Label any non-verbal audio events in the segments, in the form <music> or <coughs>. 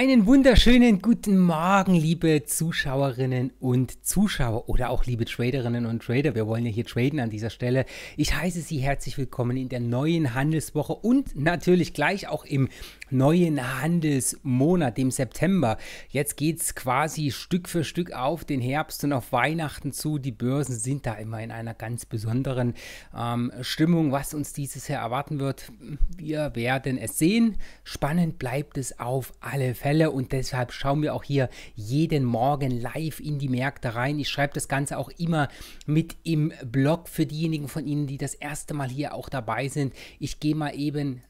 Einen wunderschönen guten Morgen, liebe Zuschauerinnen und Zuschauer oder auch liebe Traderinnen und Trader. Wir wollen ja hier traden an dieser Stelle. Ich heiße Sie herzlich willkommen in der neuen Handelswoche und natürlich gleich auch im neuen Handelsmonat, dem September. Jetzt geht es quasi Stück für Stück auf den Herbst und auf Weihnachten zu. Die Börsen sind da immer in einer ganz besonderen ähm, Stimmung, was uns dieses Jahr erwarten wird. Wir werden es sehen. Spannend bleibt es auf alle Fälle und deshalb schauen wir auch hier jeden Morgen live in die Märkte rein. Ich schreibe das Ganze auch immer mit im Blog für diejenigen von Ihnen, die das erste Mal hier auch dabei sind. Ich gehe mal eben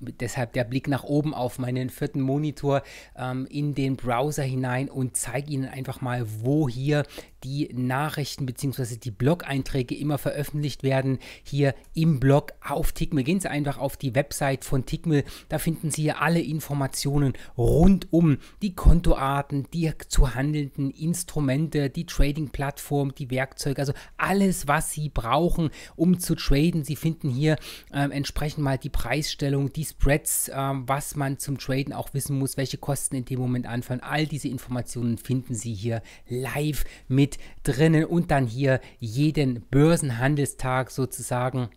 deshalb der Blick nach oben auf meinen vierten Monitor ähm, in den Browser hinein und zeige Ihnen einfach mal, wo hier die Nachrichten bzw. die Blog-Einträge immer veröffentlicht werden, hier im Blog auf Tickmill. Gehen Sie einfach auf die Website von Tickmill, da finden Sie hier alle Informationen rund um die Kontoarten, die zu handelnden Instrumente, die Trading-Plattform, die Werkzeuge, also alles, was Sie brauchen, um zu traden. Sie finden hier äh, entsprechend mal die Preisstellung, die Spreads, äh, was man zum Traden auch wissen muss, welche Kosten in dem Moment anfallen. All diese Informationen finden Sie hier live mit drinnen und dann hier jeden Börsenhandelstag sozusagen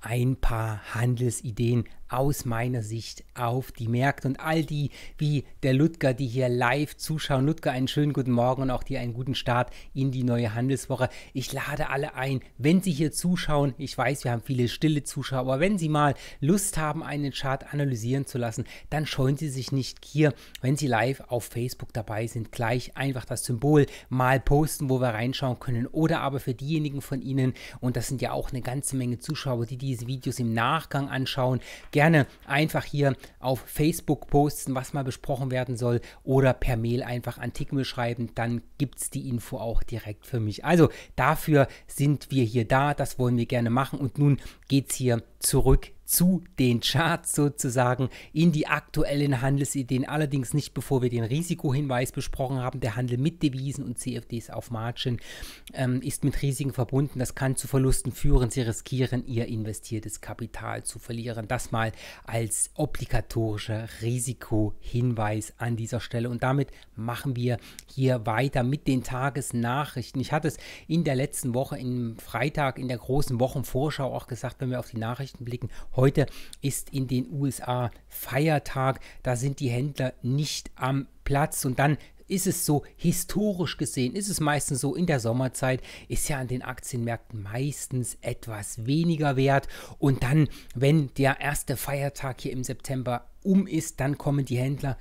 ein paar Handelsideen aus meiner Sicht auf die Märkte und all die wie der Ludger, die hier live zuschauen. Ludger, einen schönen guten Morgen und auch dir einen guten Start in die neue Handelswoche. Ich lade alle ein, wenn Sie hier zuschauen. Ich weiß, wir haben viele stille Zuschauer, aber wenn Sie mal Lust haben, einen Chart analysieren zu lassen, dann scheuen Sie sich nicht hier, wenn Sie live auf Facebook dabei sind, gleich einfach das Symbol mal posten, wo wir reinschauen können. Oder aber für diejenigen von Ihnen, und das sind ja auch eine ganze Menge Zuschauer, die diese Videos im Nachgang anschauen, gerne einfach hier auf Facebook posten, was mal besprochen werden soll oder per Mail einfach an Tickmill schreiben, dann gibt es die Info auch direkt für mich. Also dafür sind wir hier da, das wollen wir gerne machen und nun geht es hier zurück zu den Charts sozusagen in die aktuellen Handelsideen. Allerdings nicht, bevor wir den Risikohinweis besprochen haben. Der Handel mit Devisen und CFDs auf Margin ähm, ist mit Risiken verbunden. Das kann zu Verlusten führen. Sie riskieren, ihr investiertes Kapital zu verlieren. Das mal als obligatorischer Risikohinweis an dieser Stelle. Und damit machen wir hier weiter mit den Tagesnachrichten. Ich hatte es in der letzten Woche, im Freitag, in der großen Wochenvorschau auch gesagt, wenn wir auf die Nachrichten blicken, Heute ist in den USA Feiertag, da sind die Händler nicht am Platz und dann ist es so, historisch gesehen, ist es meistens so, in der Sommerzeit ist ja an den Aktienmärkten meistens etwas weniger wert. Und dann, wenn der erste Feiertag hier im September um ist, dann kommen die Händler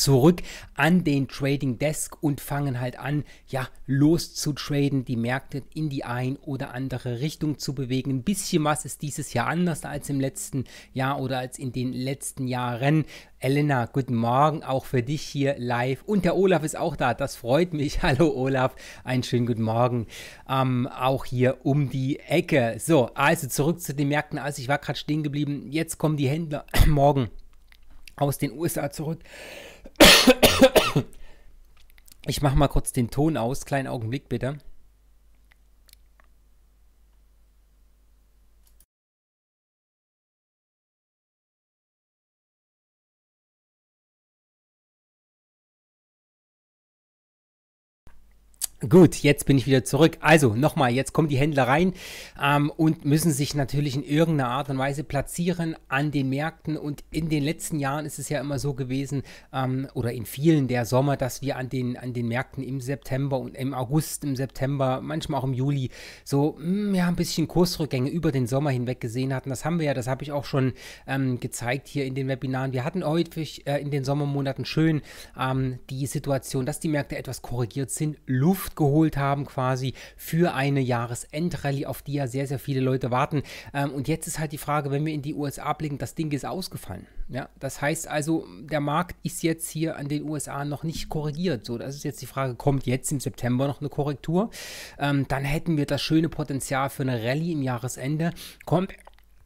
zurück an den Trading Desk und fangen halt an, ja, loszutraden, die Märkte in die ein oder andere Richtung zu bewegen. Ein bisschen was ist dieses Jahr anders als im letzten Jahr oder als in den letzten Jahren. Elena, guten Morgen, auch für dich hier live. Und der Olaf ist auch da, das freut mich. <laughs> Hallo Olaf, einen schönen guten Morgen. Ähm, auch hier um die Ecke. So, also zurück zu den Märkten. Also ich war gerade stehen geblieben. Jetzt kommen die Händler <coughs> morgen aus den USA zurück. Ich mache mal kurz den Ton aus, kleinen Augenblick bitte. Gut, jetzt bin ich wieder zurück. Also nochmal, jetzt kommen die Händler rein ähm, und müssen sich natürlich in irgendeiner Art und Weise platzieren an den Märkten. Und in den letzten Jahren ist es ja immer so gewesen, ähm, oder in vielen der Sommer, dass wir an den, an den Märkten im September und im August, im September, manchmal auch im Juli, so mh, mm, ja, ein bisschen Kursrückgänge über den Sommer hinweg gesehen hatten. Das haben wir ja, das habe ich auch schon ähm, gezeigt hier in den Webinaren. Wir hatten häufig äh, in den Sommermonaten schön ähm, die Situation, dass die Märkte etwas korrigiert sind. Luft Kraft geholt haben quasi für eine Jahresendrallye, auf die ja sehr, sehr viele Leute warten. Ähm, und jetzt ist halt die Frage, wenn wir in die USA blicken, das Ding ist ausgefallen. Ja, das heißt also, der Markt ist jetzt hier an den USA noch nicht korrigiert. So, das ist jetzt die Frage, kommt jetzt im September noch eine Korrektur? Ähm, dann hätten wir das schöne Potenzial für eine Rallye im Jahresende. Kommt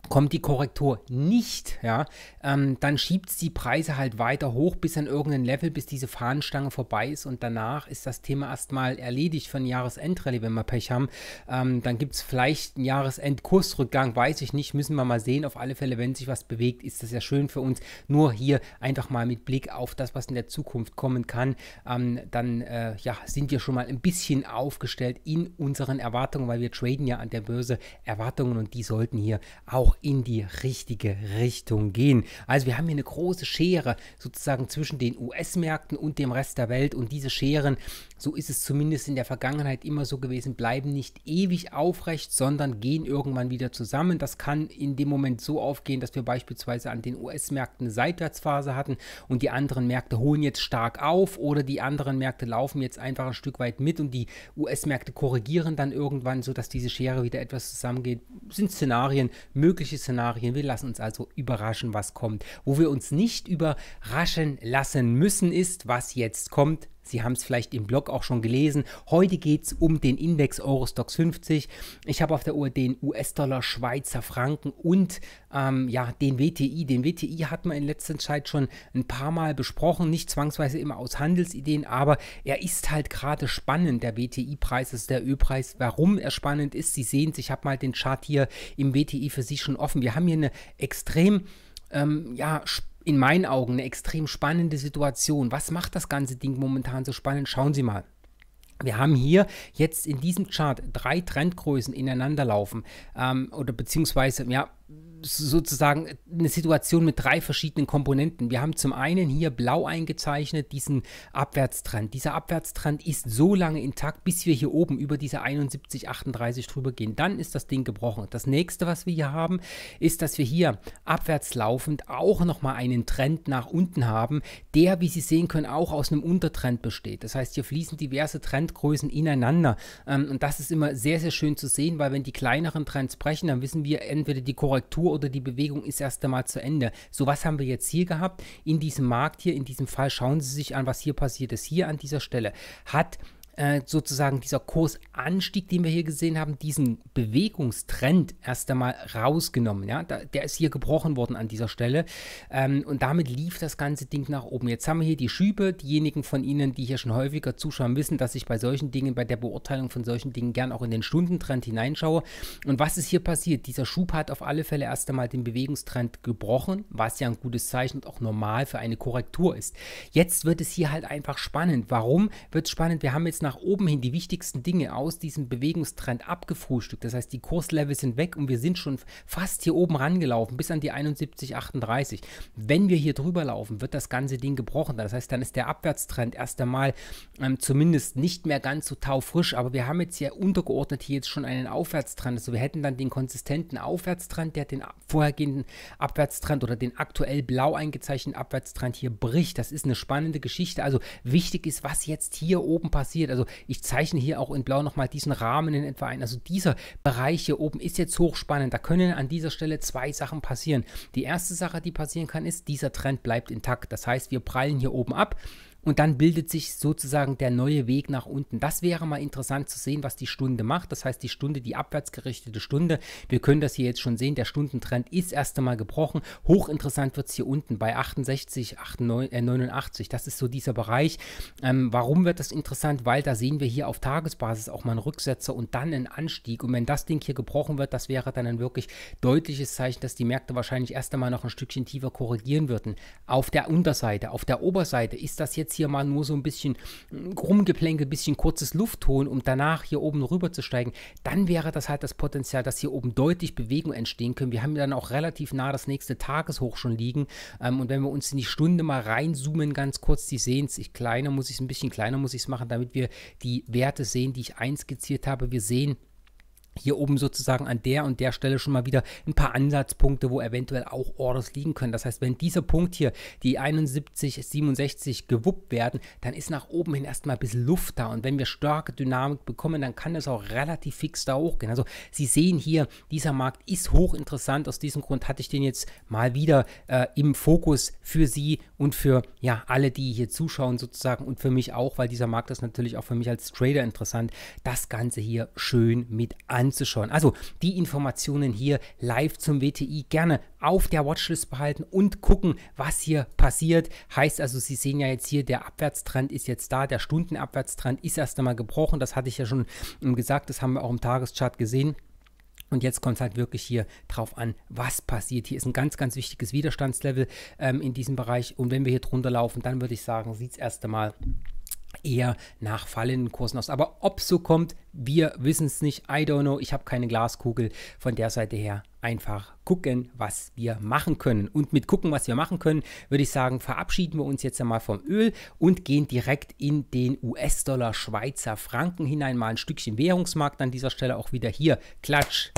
kommt die Korrektur nicht, ja, ähm, dann schiebt es die Preise halt weiter hoch bis an irgendein Level, bis diese Fahnenstange vorbei ist und danach ist das Thema erstmal erledigt für ein Jahresendrallye, wenn wir Pech haben. Ähm, dann gibt es vielleicht einen Jahresendkursrückgang, weiß ich nicht, müssen wir mal sehen. Auf alle Fälle, wenn sich was bewegt, ist das ja schön für uns. Nur hier einfach mal mit Blick auf das, was in der Zukunft kommen kann, ähm, dann äh, ja, sind wir schon mal ein bisschen aufgestellt in unseren Erwartungen, weil wir traden ja an der Börse Erwartungen und die sollten hier auch in die richtige Richtung gehen. Also wir haben hier eine große Schere sozusagen zwischen den US-Märkten und dem Rest der Welt und diese Scheren, so ist es zumindest in der Vergangenheit immer so gewesen, bleiben nicht ewig aufrecht, sondern gehen irgendwann wieder zusammen. Das kann in dem Moment so aufgehen, dass wir beispielsweise an den US-Märkten eine Seitwärtsphase hatten und die anderen Märkte holen jetzt stark auf oder die anderen Märkte laufen jetzt einfach ein Stück weit mit und die US-Märkte korrigieren dann irgendwann, sodass diese Schere wieder etwas zusammengeht. Das sind Szenarien möglich mögliche Szenarien. Wir lassen uns also überraschen, was kommt. Wo wir uns nicht überraschen lassen müssen, ist, was jetzt kommt. Sie haben es vielleicht im Blog auch schon gelesen. Heute geht es um den Index Eurostox 50. Ich habe auf der Uhr den US-Dollar, Schweizer Franken und ähm, ja, den WTI. Den WTI hat man in letzter Zeit schon ein paar Mal besprochen, nicht zwangsweise immer aus Handelsideen, aber er ist halt gerade spannend. Der WTI-Preis ist also der Ölpreis. Warum er spannend ist, Sie sehen es. Ich habe mal den Chart hier im WTI für Sie schon offen. Wir haben hier eine extrem ähm, ja, spannende in meinen Augen eine extrem spannende Situation. Was macht das ganze Ding momentan so spannend? Schauen Sie mal. Wir haben hier jetzt in diesem Chart drei Trendgrößen ineinander laufen ähm, oder beziehungsweise, ja, sozusagen eine Situation mit drei verschiedenen Komponenten. Wir haben zum einen hier blau eingezeichnet diesen Abwärtstrend. Dieser Abwärtstrend ist so lange intakt, bis wir hier oben über diese 71,38 drüber gehen. Dann ist das Ding gebrochen. Das nächste, was wir hier haben, ist, dass wir hier abwärts laufend auch nochmal einen Trend nach unten haben, der, wie Sie sehen können, auch aus einem Untertrend besteht. Das heißt, hier fließen diverse Trendgrößen ineinander. Ähm, und das ist immer sehr, sehr schön zu sehen, weil wenn die kleineren Trends brechen, dann wissen wir entweder die Korrektur oder die Bewegung ist erst einmal zu Ende. So was haben wir jetzt hier gehabt in diesem Markt hier, in diesem Fall. Schauen Sie sich an, was hier passiert ist. Hier an dieser Stelle hat äh, sozusagen dieser Kursanstieg, den wir hier gesehen haben, diesen Bewegungstrend erst einmal rausgenommen. Ja? Da, der ist hier gebrochen worden an dieser Stelle ähm, und damit lief das ganze Ding nach oben. Jetzt haben wir hier die Schübe. Diejenigen von Ihnen, die hier schon häufiger zuschauen, wissen, dass ich bei solchen Dingen, bei der Beurteilung von solchen Dingen gern auch in den Stundentrend hineinschaue. Und was ist hier passiert? Dieser Schub hat auf alle Fälle erst einmal den Bewegungstrend gebrochen, was ja ein gutes Zeichen und auch normal für eine Korrektur ist. Jetzt wird es hier halt einfach spannend. Warum wird es spannend? Wir haben jetzt nach oben hin die wichtigsten Dinge aus diesem Bewegungstrend abgefrühstückt. Das heißt, die Kurslevel sind weg und wir sind schon fast hier oben rangelaufen, bis an die 71,38. Wenn wir hier drüber laufen, wird das ganze Ding gebrochen. Das heißt, dann ist der Abwärtstrend erst einmal ähm, zumindest nicht mehr ganz so taufrisch. Aber wir haben jetzt hier untergeordnet hier jetzt schon einen Aufwärtstrend. Also wir hätten dann den konsistenten Aufwärtstrend, der den vorhergehenden Abwärtstrend oder den aktuell blau eingezeichneten Abwärtstrend hier bricht. Das ist eine spannende Geschichte. Also wichtig ist, was jetzt hier oben passiert. Also ich zeichne hier auch in Blau nochmal diesen Rahmen in etwa ein. Also dieser Bereich hier oben ist jetzt hochspannend. Da können an dieser Stelle zwei Sachen passieren. Die erste Sache, die passieren kann, ist, dieser Trend bleibt intakt. Das heißt, wir prallen hier oben ab und dann bildet sich sozusagen der neue Weg nach unten. Das wäre mal interessant zu sehen, was die Stunde macht. Das heißt, die Stunde, die abwärts gerichtete Stunde, wir können das hier jetzt schon sehen, der Stundentrend ist erst einmal gebrochen. Hochinteressant wird es hier unten bei 68, 89, äh 89. Das ist so dieser Bereich. Ähm, warum wird das interessant? Weil da sehen wir hier auf Tagesbasis auch mal einen Rücksetzer und dann einen Anstieg. Und wenn das Ding hier gebrochen wird, das wäre dann ein wirklich deutliches Zeichen, dass die Märkte wahrscheinlich erst einmal noch ein Stückchen tiefer korrigieren würden. Auf der Unterseite, auf der Oberseite ist das jetzt hier mal nur so ein bisschen mm, rumgeplänke, ein bisschen kurzes Luft holen, um danach hier oben rüber zu steigen, dann wäre das halt das Potenzial, dass hier oben deutlich Bewegung entstehen können. Wir haben dann auch relativ nah das nächste Tageshoch schon liegen. Ähm, und wenn wir uns in die Stunde mal reinzoomen, ganz kurz, die sehen es, ich kleiner muss ich es, ein bisschen kleiner muss ich es machen, damit wir die Werte sehen, die ich einskizziert habe. Wir sehen, hier oben sozusagen an der und der Stelle schon mal wieder ein paar Ansatzpunkte, wo eventuell auch Orders liegen können. Das heißt, wenn dieser Punkt hier, die 71, 67 gewuppt werden, dann ist nach oben hin erstmal ein bisschen Luft da. Und wenn wir starke Dynamik bekommen, dann kann das auch relativ fix da hochgehen. Also Sie sehen hier, dieser Markt ist hochinteressant. Aus diesem Grund hatte ich den jetzt mal wieder äh, im Fokus für Sie und für ja, alle, die hier zuschauen sozusagen und für mich auch, weil dieser Markt ist natürlich auch für mich als Trader interessant, das Ganze hier schön mit an anzuschauen. Also die Informationen hier live zum WTI gerne auf der Watchlist behalten und gucken, was hier passiert. Heißt also, Sie sehen ja jetzt hier, der Abwärtstrend ist jetzt da, der Stundenabwärtstrend ist erst einmal gebrochen. Das hatte ich ja schon ähm, gesagt, das haben wir auch im Tageschart gesehen. Und jetzt kommt es halt wirklich hier drauf an, was passiert. Hier ist ein ganz, ganz wichtiges Widerstandslevel ähm, in diesem Bereich. Und wenn wir hier drunter laufen, dann würde ich sagen, sieht es erst einmal eher nach fallenden Kursen aus. Aber ob so kommt, wir wissen es nicht. I don't know. Ich habe keine Glaskugel. Von der Seite her einfach gucken, was wir machen können. Und mit gucken, was wir machen können, würde ich sagen, verabschieden wir uns jetzt einmal vom Öl und gehen direkt in den US-Dollar Schweizer Franken hinein. Mal ein Stückchen Währungsmarkt an dieser Stelle auch wieder hier. Klatsch.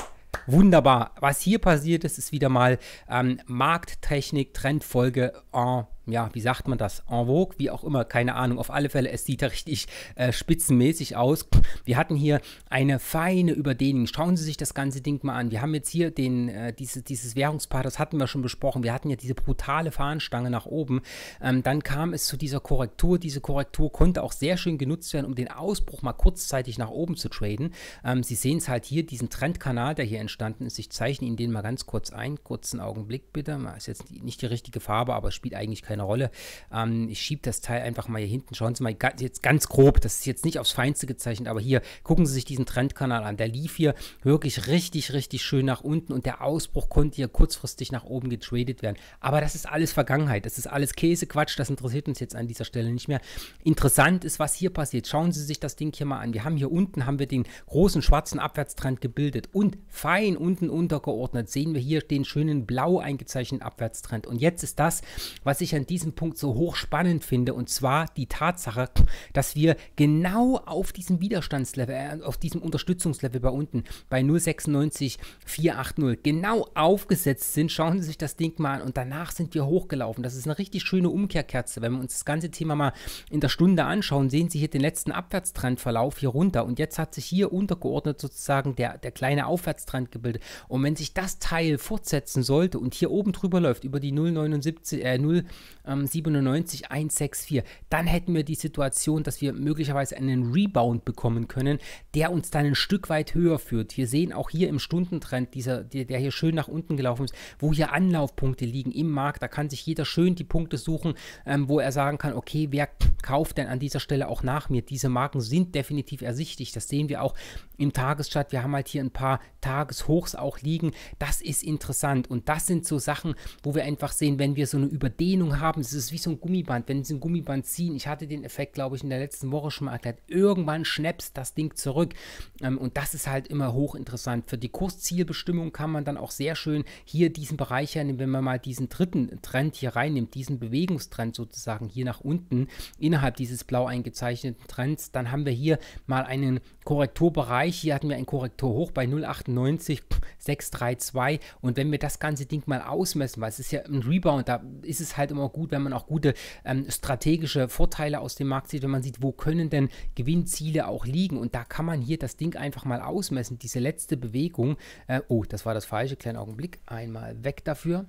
Wunderbar. Was hier passiert ist, ist wieder mal ähm, Markttechnik, Trendfolge Oh, ja, wie sagt man das, en vogue, wie auch immer, keine Ahnung. Auf alle Fälle, es sieht da richtig äh, spitzenmäßig aus. Wir hatten hier eine feine Überdehnung. Schauen Sie sich das ganze Ding mal an. Wir haben jetzt hier den, äh, diese, dieses Währungspaar, das hatten wir schon besprochen. Wir hatten ja diese brutale Fahnenstange nach oben. Ähm, dann kam es zu dieser Korrektur. Diese Korrektur konnte auch sehr schön genutzt werden, um den Ausbruch mal kurzzeitig nach oben zu traden. Ähm, Sie sehen es halt hier, diesen Trendkanal, der hier entstanden ist. Ich zeichne Ihnen den mal ganz kurz ein. Kurzen Augenblick bitte. Ist jetzt nicht die richtige Farbe, aber spielt eigentlich keine eine Rolle. Ähm, ich schiebe das Teil einfach mal hier hinten. Schauen Sie mal, jetzt ganz grob, das ist jetzt nicht aufs Feinste gezeichnet, aber hier, gucken Sie sich diesen Trendkanal an. Der lief hier wirklich richtig, richtig schön nach unten und der Ausbruch konnte hier kurzfristig nach oben getradet werden. Aber das ist alles Vergangenheit, das ist alles Käse, Quatsch, das interessiert uns jetzt an dieser Stelle nicht mehr. Interessant ist, was hier passiert. Schauen Sie sich das Ding hier mal an. Wir haben hier unten, haben wir den großen schwarzen Abwärtstrend gebildet und fein unten untergeordnet sehen wir hier den schönen blau eingezeichneten Abwärtstrend. Und jetzt ist das, was ich an diesem Punkt so hochspannend finde, und zwar die Tatsache, dass wir genau auf diesem Widerstandslevel, äh, auf diesem Unterstützungslevel bei unten, bei 0,96,480, genau aufgesetzt sind. Schauen Sie sich das Ding mal an und danach sind wir hochgelaufen. Das ist eine richtig schöne Umkehrkerze. Wenn wir uns das ganze Thema mal in der Stunde anschauen, sehen Sie hier den letzten Abwärtstrendverlauf hier runter. Und jetzt hat sich hier untergeordnet sozusagen der, der kleine Aufwärtstrend gebildet. Und wenn sich das Teil fortsetzen sollte und hier oben drüber läuft, über die 0,79, äh, 0, ähm, 97 164. Dann hätten wir die Situation, dass wir möglicherweise einen Rebound bekommen können, der uns dann ein Stück weit höher führt. Wir sehen auch hier im Stundentrend, dieser, der, der hier schön nach unten gelaufen ist, wo hier Anlaufpunkte liegen im Markt. Da kann sich jeder schön die Punkte suchen, ähm, wo er sagen kann, okay, wer kauft denn an dieser Stelle auch nach mir? Diese Marken sind definitiv ersichtlich. Das sehen wir auch im Tageschart. Wir haben halt hier ein paar Tageshochs auch liegen. Das ist interessant und das sind so Sachen, wo wir einfach sehen, wenn wir so eine Überdehnung haben, Augen haben. Es ist wie so ein Gummiband, wenn sie ein Gummiband ziehen. Ich hatte den Effekt, glaube ich, in der letzten Woche schon mal erklärt. Irgendwann schnappst das Ding zurück. Ähm, und das ist halt immer hochinteressant. Für die Kurszielbestimmung kann man dann auch sehr schön hier diesen Bereich hernehmen, wenn man mal diesen dritten Trend hier reinnimmt, diesen Bewegungstrend sozusagen hier nach unten innerhalb dieses blau eingezeichneten Trends, dann haben wir hier mal einen Korrekturbereich. Hier hatten wir einen Korrektor hoch bei 0,98, 632. Und wenn wir das ganze Ding mal ausmessen, weil es ist ja ein Rebound, da ist es halt immer auch gut, wenn man auch gute ähm, strategische Vorteile aus dem Markt sieht, wenn man sieht, wo können denn Gewinnziele auch liegen. Und da kann man hier das Ding einfach mal ausmessen. Diese letzte Bewegung, äh, oh, das war das falsche, kleinen Augenblick, einmal weg dafür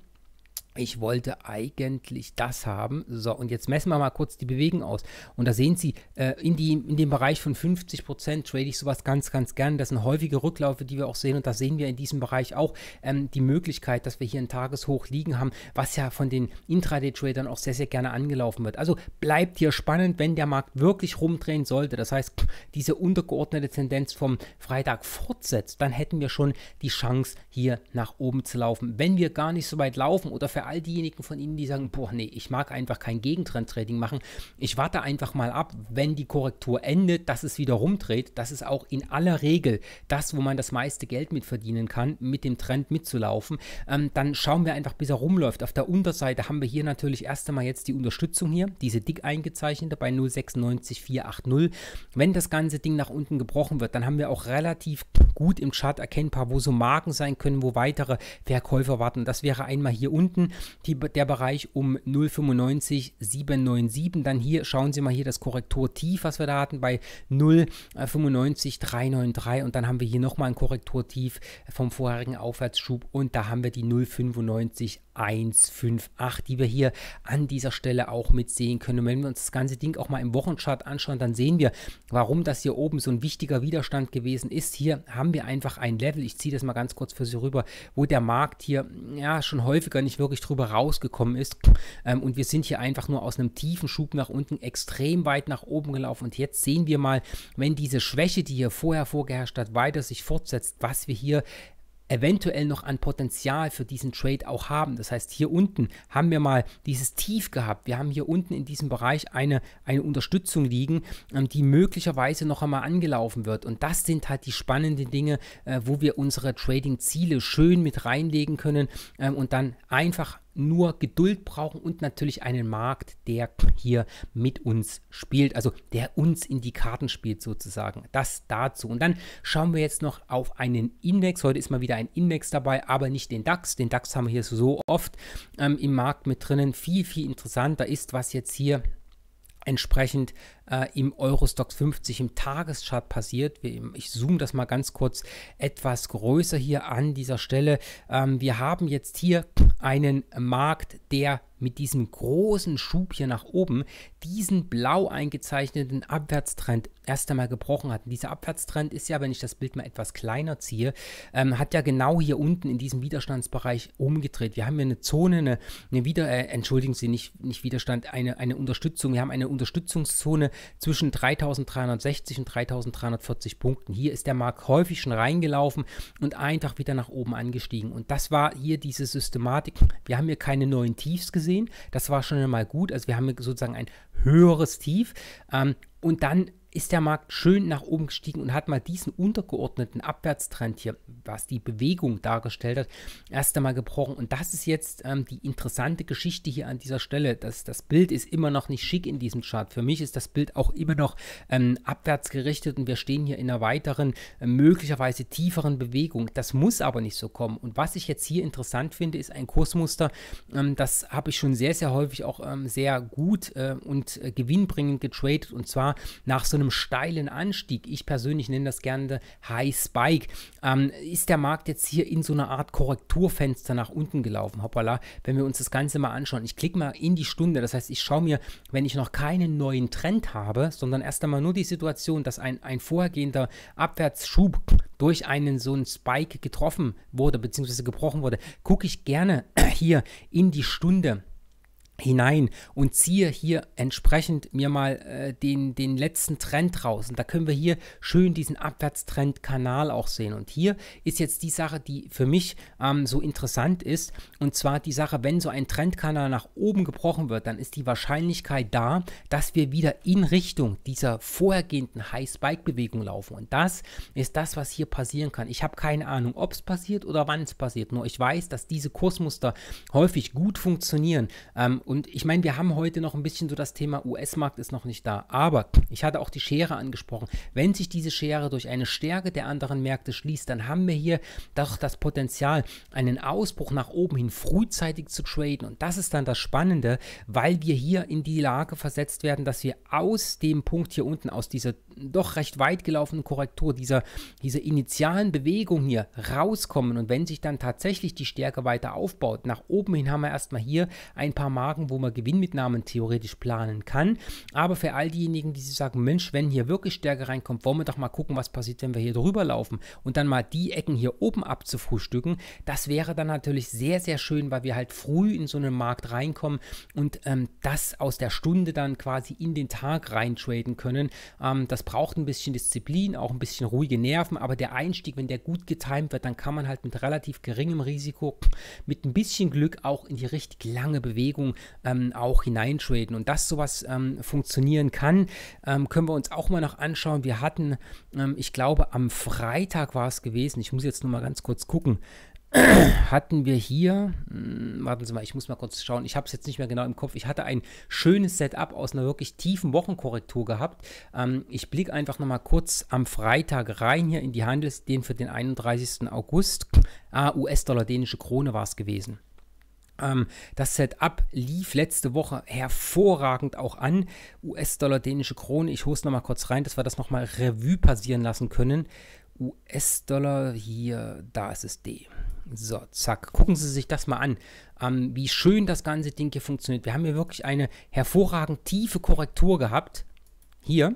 ich wollte eigentlich das haben. So, und jetzt messen wir mal kurz die Bewegung aus. Und da sehen Sie, äh, in, die, in dem Bereich von 50% Prozent trade ich sowas ganz, ganz gern. Das sind häufige Rückläufe, die wir auch sehen. Und da sehen wir in diesem Bereich auch ähm, die Möglichkeit, dass wir hier ein Tageshoch liegen haben, was ja von den Intraday-Tradern auch sehr, sehr gerne angelaufen wird. Also bleibt hier spannend, wenn der Markt wirklich rumdrehen sollte. Das heißt, <tsk> diese untergeordnete Tendenz vom Freitag fortsetzt, dann hätten wir schon die Chance, hier nach oben zu laufen. Wenn wir gar nicht so weit laufen oder für all diejenigen von Ihnen, die sagen, boah, nee, ich mag einfach kein Gegentrend-Trading machen. Ich warte einfach mal ab, wenn die Korrektur endet, dass es wieder rumdreht. Das ist auch in aller Regel das, wo man das meiste Geld mit verdienen kann, mit dem Trend mitzulaufen. Ähm, dann schauen wir einfach, bis er rumläuft. Auf der Unterseite haben wir hier natürlich erst einmal jetzt die Unterstützung hier, diese dick eingezeichnete bei 0,96480. Wenn das ganze Ding nach unten gebrochen wird, dann haben wir auch relativ gut im Chart erkennbar, wo so Marken sein können, wo weitere Verkäufer warten. Das wäre einmal hier unten die, der Bereich um 0,95797. Dann hier schauen Sie mal hier das Korrekturtief, was wir da hatten bei 0,95393. und dann haben wir hier nochmal ein Korrekturtief vom vorherigen Aufwärtsschub und da haben wir die 0,95158, die wir hier an dieser Stelle auch mitsehen können. Und wenn wir uns das ganze Ding auch mal im Wochenchart anschauen, dann sehen wir, warum das hier oben so ein wichtiger Widerstand gewesen ist. Hier haben wir einfach ein Level, ich ziehe das mal ganz kurz für Sie rüber, wo der Markt hier ja schon häufiger nicht wirklich wirklich drüber rausgekommen ist. Ähm, und wir sind hier einfach nur aus einem tiefen Schub nach unten extrem weit nach oben gelaufen. Und jetzt sehen wir mal, wenn diese Schwäche, die hier vorher vorgeherrscht hat, weiter sich fortsetzt, was wir hier eventuell noch an Potenzial für diesen Trade auch haben. Das heißt, hier unten haben wir mal dieses Tief gehabt. Wir haben hier unten in diesem Bereich eine, eine Unterstützung liegen, ähm, die möglicherweise noch einmal angelaufen wird. Und das sind halt die spannenden Dinge, äh, wo wir unsere Trading-Ziele schön mit reinlegen können ähm, und dann einfach nur Geduld brauchen und natürlich einen Markt, der hier mit uns spielt, also der uns in die Karten spielt sozusagen. Das dazu. Und dann schauen wir jetzt noch auf einen Index. Heute ist mal wieder ein Index dabei, aber nicht den DAX. Den DAX haben wir hier so oft ähm, im Markt mit drinnen. Viel, viel interessanter ist, was jetzt hier entsprechend äh, im Eurostox 50 im Tageschart passiert. Ich zoome das mal ganz kurz etwas größer hier an dieser Stelle. Ähm, wir haben jetzt hier einen Markt, der mit diesem großen Schub hier nach oben diesen blau eingezeichneten Abwärtstrend erst einmal gebrochen hat. Und dieser Abwärtstrend ist ja, wenn ich das Bild mal etwas kleiner ziehe, ähm, hat ja genau hier unten in diesem Widerstandsbereich umgedreht. Wir haben hier eine Zone, eine, eine Wider äh, entschuldigen Sie, nicht, nicht Widerstand, eine, eine Unterstützung. Wir haben eine Unterstützungszone zwischen 3360 und 3340 Punkten. Hier ist der Markt häufig schon reingelaufen und einfach wieder nach oben angestiegen. Und das war hier diese Systematik. Wir haben hier keine neuen Tiefs gesehen. Das war schon einmal gut. Also wir haben sozusagen ein höheres Tief. Ähm, und dann ist der Markt schön nach oben gestiegen und hat mal diesen untergeordneten Abwärtstrend hier, was die Bewegung dargestellt hat, erst einmal gebrochen. Und das ist jetzt ähm, die interessante Geschichte hier an dieser Stelle. Das, das Bild ist immer noch nicht schick in diesem Chart. Für mich ist das Bild auch immer noch ähm, abwärts gerichtet und wir stehen hier in einer weiteren, äh, möglicherweise tieferen Bewegung. Das muss aber nicht so kommen. Und was ich jetzt hier interessant finde, ist ein Kursmuster, ähm, das habe ich schon sehr, sehr häufig auch ähm, sehr gut äh, und äh, gewinnbringend getradet und zwar nach so einem steilen Anstieg, ich persönlich nenne das gerne High Spike, ähm, ist der Markt jetzt hier in so einer Art Korrekturfenster nach unten gelaufen. Hoppala, wenn wir uns das Ganze mal anschauen. Ich klicke mal in die Stunde, das heißt, ich schaue mir, wenn ich noch keinen neuen Trend habe, sondern erst einmal nur die Situation, dass ein, ein vorhergehender Abwärtsschub durch einen so einen Spike getroffen wurde, beziehungsweise gebrochen wurde, gucke ich gerne <clears throat> hier in die Stunde hinein und ziehe hier entsprechend mir mal äh, den, den letzten Trend raus. Und da können wir hier schön diesen Abwärtstrendkanal auch sehen. Und hier ist jetzt die Sache, die für mich ähm, so interessant ist. Und zwar die Sache, wenn so ein Trendkanal nach oben gebrochen wird, dann ist die Wahrscheinlichkeit da, dass wir wieder in Richtung dieser vorhergehenden High-Spike-Bewegung laufen. Und das ist das, was hier passieren kann. Ich habe keine Ahnung, ob es passiert oder wann es passiert. Nur ich weiß, dass diese Kursmuster häufig gut funktionieren. Ähm, und ich meine, wir haben heute noch ein bisschen so das Thema US-Markt ist noch nicht da. Aber ich hatte auch die Schere angesprochen. Wenn sich diese Schere durch eine Stärke der anderen Märkte schließt, dann haben wir hier doch das Potenzial, einen Ausbruch nach oben hin frühzeitig zu traden. Und das ist dann das Spannende, weil wir hier in die Lage versetzt werden, dass wir aus dem Punkt hier unten, aus dieser doch recht weit gelaufenen Korrektur, dieser, dieser initialen Bewegung hier rauskommen. Und wenn sich dann tatsächlich die Stärke weiter aufbaut, nach oben hin haben wir erstmal hier ein paar Marken Lagen, wo man Gewinnmitnahmen theoretisch planen kann. Aber für all diejenigen, die sich sagen, Mensch, wenn hier wirklich Stärke reinkommt, wollen wir doch mal gucken, was passiert, wenn wir hier drüber laufen und dann mal die Ecken hier oben abzufrühstücken, das wäre dann natürlich sehr, sehr schön, weil wir halt früh in so einen Markt reinkommen und ähm, das aus der Stunde dann quasi in den Tag reintraden können. Ähm, das braucht ein bisschen Disziplin, auch ein bisschen ruhige Nerven, aber der Einstieg, wenn der gut getimt wird, dann kann man halt mit relativ geringem Risiko, mit ein bisschen Glück auch in die richtig lange Bewegung ähm, auch hineintraden. Und dass sowas ähm, funktionieren kann, ähm, können wir uns auch mal noch anschauen. Wir hatten, ähm, ich glaube, am Freitag war es gewesen, ich muss jetzt nur mal ganz kurz gucken, <clears throat> hatten wir hier, hm, warten Sie mal, ich muss mal kurz schauen, ich habe es jetzt nicht mehr genau im Kopf, ich hatte ein schönes Setup aus einer wirklich tiefen Wochenkorrektur gehabt. Ähm, ich blicke einfach nochmal kurz am Freitag rein hier in die Handels, für den 31. August, ah, US-Dollar, dänische Krone war es gewesen. Ähm, das Setup lief letzte Woche hervorragend auch an. US-Dollar, dänische Krone, ich hoste nochmal kurz rein, dass wir das nochmal Revue passieren lassen können. US-Dollar hier, da ist es D. So, zack, gucken Sie sich das mal an, ähm, wie schön das ganze Ding hier funktioniert. Wir haben hier wirklich eine hervorragend tiefe Korrektur gehabt. Hier,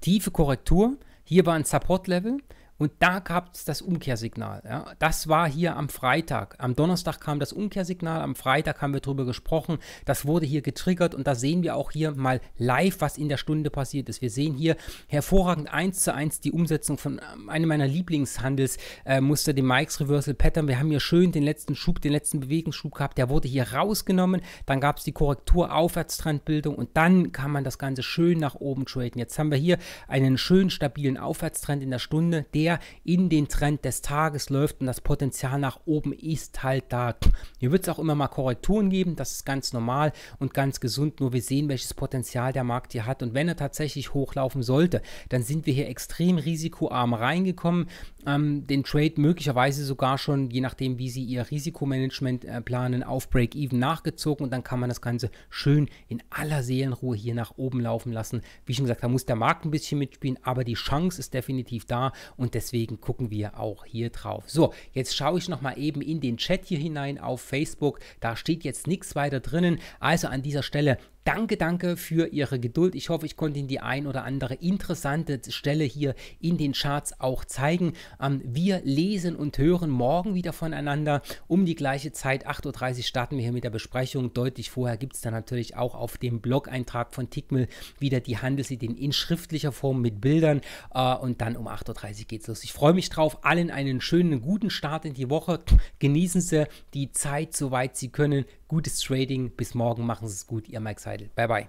tiefe Korrektur. Hier war ein Support-Level. Und da gab es das Umkehrsignal. Ja. Das war hier am Freitag. Am Donnerstag kam das Umkehrsignal, am Freitag haben wir darüber gesprochen. Das wurde hier getriggert und da sehen wir auch hier mal live, was in der Stunde passiert ist. Wir sehen hier hervorragend eins zu eins die Umsetzung von ähm, einem meiner Lieblingshandelsmuster, äh, dem Mike's Reversal Pattern. Wir haben hier schön den letzten Schub, den letzten Bewegungsschub gehabt. Der wurde hier rausgenommen. Dann gab es die Korrektur, Aufwärtstrendbildung und dann kann man das Ganze schön nach oben traden. Jetzt haben wir hier einen schön stabilen Aufwärtstrend in der Stunde, der sehr in den Trend des Tages läuft und das Potenzial nach oben ist halt da. Hier wird es auch immer mal Korrekturen geben, das ist ganz normal und ganz gesund, nur wir sehen, welches Potenzial der Markt hier hat und wenn er tatsächlich hochlaufen sollte, dann sind wir hier extrem risikoarm reingekommen ähm, den Trade möglicherweise sogar schon, je nachdem, wie sie ihr Risikomanagement äh, planen, auf Break-Even nachgezogen und dann kann man das Ganze schön in aller Seelenruhe hier nach oben laufen lassen. Wie schon gesagt, da muss der Markt ein bisschen mitspielen, aber die Chance ist definitiv da und deswegen gucken wir auch hier drauf. So, jetzt schaue ich nochmal eben in den Chat hier hinein auf Facebook. Da steht jetzt nichts weiter drinnen. Also an dieser Stelle Danke, danke für Ihre Geduld. Ich hoffe, ich konnte Ihnen die ein oder andere interessante Stelle hier in den Charts auch zeigen. Ähm, wir lesen und hören morgen wieder voneinander. Um die gleiche Zeit, 8.30 Uhr, starten wir hier mit der Besprechung. Deutlich vorher gibt es dann natürlich auch auf dem Blog-Eintrag von Tickmill wieder die Handelsideen in schriftlicher Form mit Bildern. Äh, und dann um 8.30 Uhr geht's los. Ich freue mich drauf. Allen einen schönen, guten Start in die Woche. Genießen Sie die Zeit, soweit Sie können. Gutes Trading. Bis morgen. Machen Sie es gut. Ihr Mike Seidel. 拜拜。